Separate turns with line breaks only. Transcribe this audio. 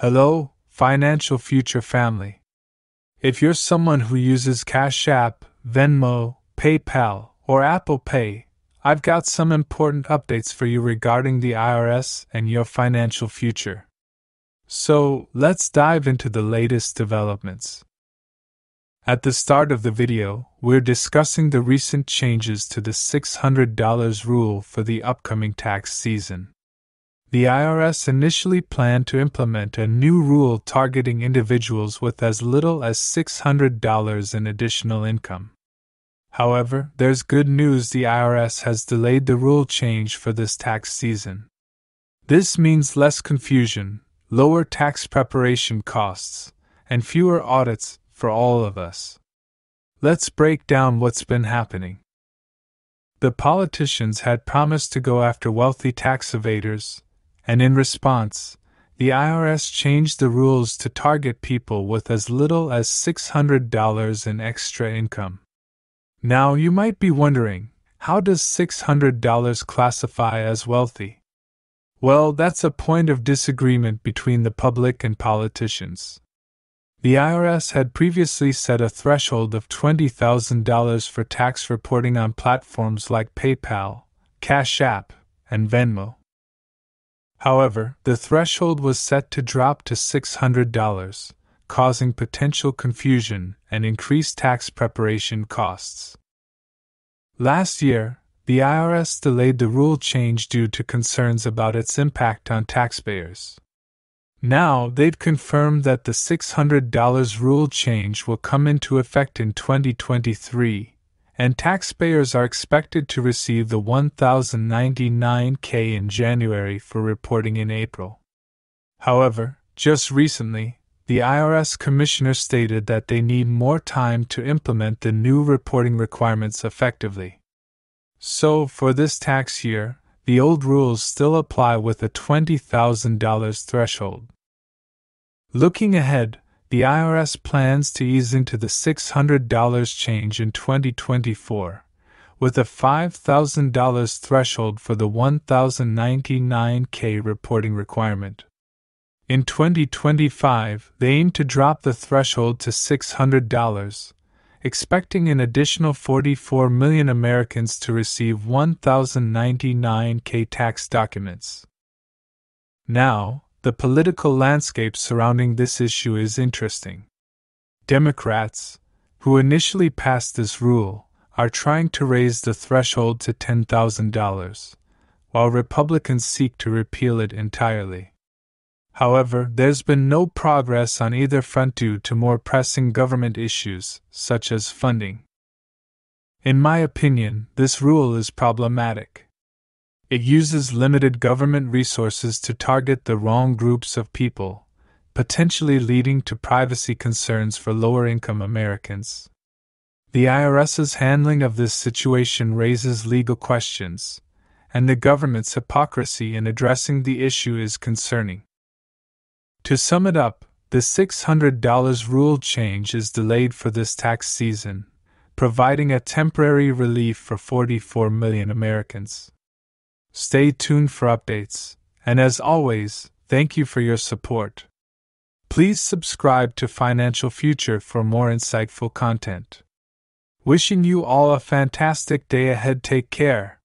Hello, Financial Future family. If you're someone who uses Cash App, Venmo, PayPal, or Apple Pay, I've got some important updates for you regarding the IRS and your financial future. So, let's dive into the latest developments. At the start of the video, we're discussing the recent changes to the $600 rule for the upcoming tax season. The IRS initially planned to implement a new rule targeting individuals with as little as $600 in additional income. However, there's good news the IRS has delayed the rule change for this tax season. This means less confusion, lower tax preparation costs, and fewer audits for all of us. Let's break down what's been happening. The politicians had promised to go after wealthy tax evaders, and in response, the IRS changed the rules to target people with as little as $600 in extra income. Now you might be wondering, how does $600 classify as wealthy? Well, that's a point of disagreement between the public and politicians. The IRS had previously set a threshold of $20,000 for tax reporting on platforms like PayPal, Cash App, and Venmo. However, the threshold was set to drop to $600, causing potential confusion and increased tax preparation costs. Last year, the IRS delayed the rule change due to concerns about its impact on taxpayers. Now they've confirmed that the $600 rule change will come into effect in 2023, and taxpayers are expected to receive the 1099K in January for reporting in April. However, just recently, the IRS commissioner stated that they need more time to implement the new reporting requirements effectively. So, for this tax year, the old rules still apply with a $20,000 threshold. Looking ahead, the IRS plans to ease into the $600 change in 2024, with a $5,000 threshold for the 1099K reporting requirement. In 2025, they aim to drop the threshold to $600, expecting an additional 44 million Americans to receive 1099K tax documents. Now, the political landscape surrounding this issue is interesting. Democrats, who initially passed this rule, are trying to raise the threshold to $10,000, while Republicans seek to repeal it entirely. However, there's been no progress on either front due to more pressing government issues, such as funding. In my opinion, this rule is problematic. It uses limited government resources to target the wrong groups of people, potentially leading to privacy concerns for lower income Americans. The IRS's handling of this situation raises legal questions, and the government's hypocrisy in addressing the issue is concerning. To sum it up, the $600 rule change is delayed for this tax season, providing a temporary relief for 44 million Americans. Stay tuned for updates, and as always, thank you for your support. Please subscribe to Financial Future for more insightful content. Wishing you all a fantastic day ahead. Take care.